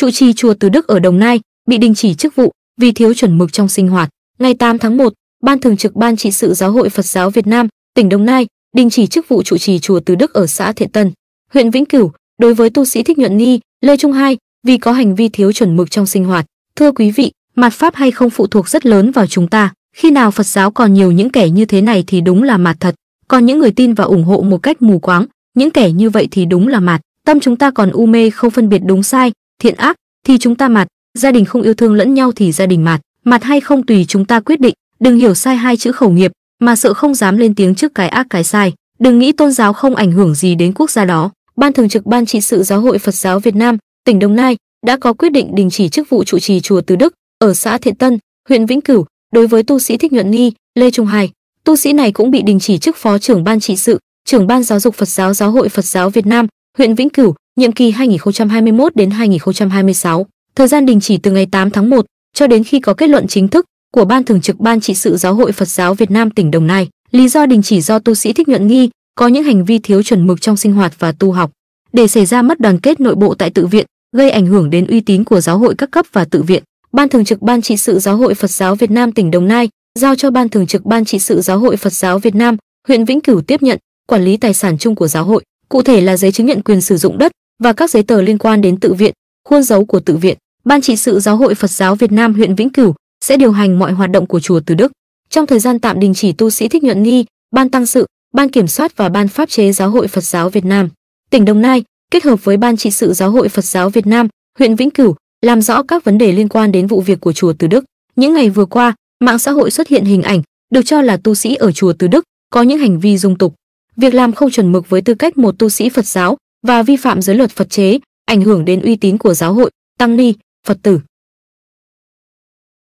trụ trì chùa Từ Đức ở Đồng Nai, bị đình chỉ chức vụ vì thiếu chuẩn mực trong sinh hoạt. Ngày 8 tháng 1, Ban Thường trực Ban trị sự Giáo hội Phật giáo Việt Nam, tỉnh Đồng Nai, đình chỉ chức vụ trụ trì chùa Từ Đức ở xã Thiện Tân, huyện Vĩnh Cửu đối với tu sĩ Thích Nhuận Ni, Lê Trung Hai vì có hành vi thiếu chuẩn mực trong sinh hoạt. Thưa quý vị, mặt pháp hay không phụ thuộc rất lớn vào chúng ta. Khi nào Phật giáo còn nhiều những kẻ như thế này thì đúng là mặt thật, còn những người tin và ủng hộ một cách mù quáng, những kẻ như vậy thì đúng là mặt. Tâm chúng ta còn u mê không phân biệt đúng sai, thiện ác thì chúng ta mặt, gia đình không yêu thương lẫn nhau thì gia đình mặt, mặt hay không tùy chúng ta quyết định, đừng hiểu sai hai chữ khẩu nghiệp, mà sợ không dám lên tiếng trước cái ác cái sai, đừng nghĩ tôn giáo không ảnh hưởng gì đến quốc gia đó. Ban thường trực Ban trị sự Giáo hội Phật giáo Việt Nam, tỉnh Đồng Nai đã có quyết định đình chỉ chức vụ trụ trì chùa Từ Đức ở xã Thiện Tân, huyện Vĩnh Cửu đối với tu sĩ Thích Nhuận Nghi, Lê Trung Hải. Tu sĩ này cũng bị đình chỉ chức phó trưởng Ban trị sự, trưởng Ban giáo dục Phật giáo Giáo hội Phật giáo Việt Nam, huyện Vĩnh Cửu, nhiệm kỳ 2021 đến 2026, thời gian đình chỉ từ ngày 8 tháng 1 cho đến khi có kết luận chính thức của Ban Thường trực Ban trị sự Giáo hội Phật giáo Việt Nam tỉnh Đồng Nai. Lý do đình chỉ do tu sĩ Thích Nhuận Nghi có những hành vi thiếu chuẩn mực trong sinh hoạt và tu học, để xảy ra mất đoàn kết nội bộ tại tự viện, gây ảnh hưởng đến uy tín của giáo hội các cấp và tự viện. Ban Thường trực Ban trị sự Giáo hội Phật giáo Việt Nam tỉnh Đồng Nai giao cho Ban Thường trực Ban trị sự Giáo hội Phật giáo Việt Nam, huyện Vĩnh Cửu tiếp nhận, quản lý tài sản chung của giáo hội cụ thể là giấy chứng nhận quyền sử dụng đất và các giấy tờ liên quan đến tự viện, khuôn dấu của tự viện. Ban trị sự Giáo hội Phật giáo Việt Nam huyện Vĩnh Cửu sẽ điều hành mọi hoạt động của chùa Từ Đức. Trong thời gian tạm đình chỉ tu sĩ Thích Nhuận Nghi, Ban Tăng sự, Ban Kiểm soát và Ban Pháp chế Giáo hội Phật giáo Việt Nam, tỉnh Đồng Nai kết hợp với Ban trị sự Giáo hội Phật giáo Việt Nam, huyện Vĩnh Cửu làm rõ các vấn đề liên quan đến vụ việc của chùa Từ Đức. Những ngày vừa qua, mạng xã hội xuất hiện hình ảnh được cho là tu sĩ ở chùa Từ Đức có những hành vi dung tục việc làm không chuẩn mực với tư cách một tu sĩ Phật giáo và vi phạm giới luật Phật chế, ảnh hưởng đến uy tín của giáo hội, tăng ni, Phật tử.